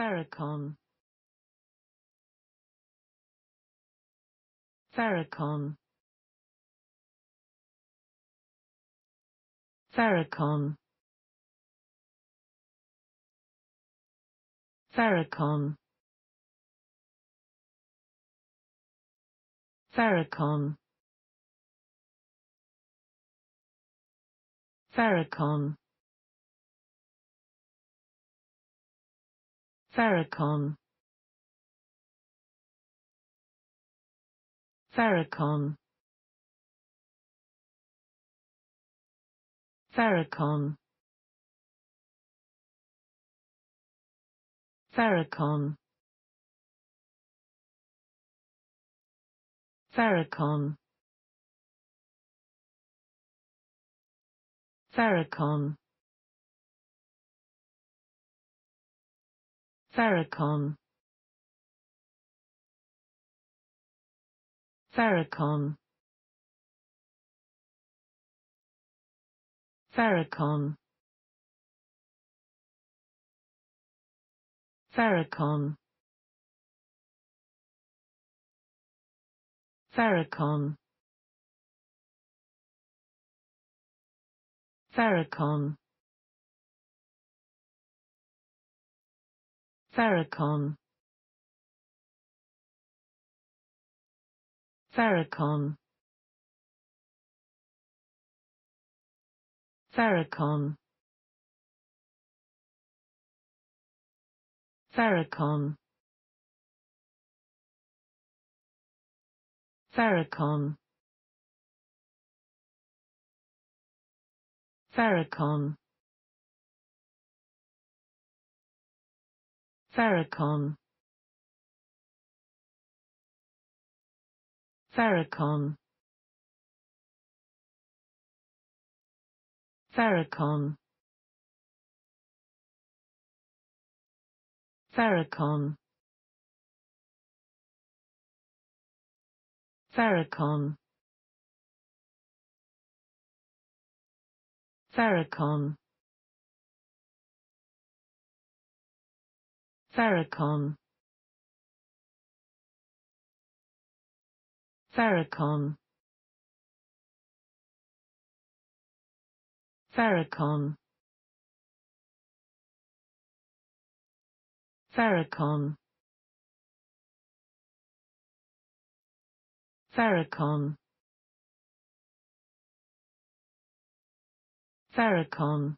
Farrakhan Farrakhan Farrakhan Farrakhan Farrakhan Farrakhan Farrakhan Farrakhan Farrakhan Farrakhan Farrakhan Farrakhan Farrakhan Farrakhan Farrakhan Farrakhan Farrakhan Farrakhan Farrakhan Farrakhan Farrakhan Farrakhan Farrakhan Farrakhan Farrakhan Farrakhan Farrakhan Farrakhan Farrakhan Farrakhan Farrakhan Farrakhan Farrakhan Farrakhan Farrakhan Farrakhan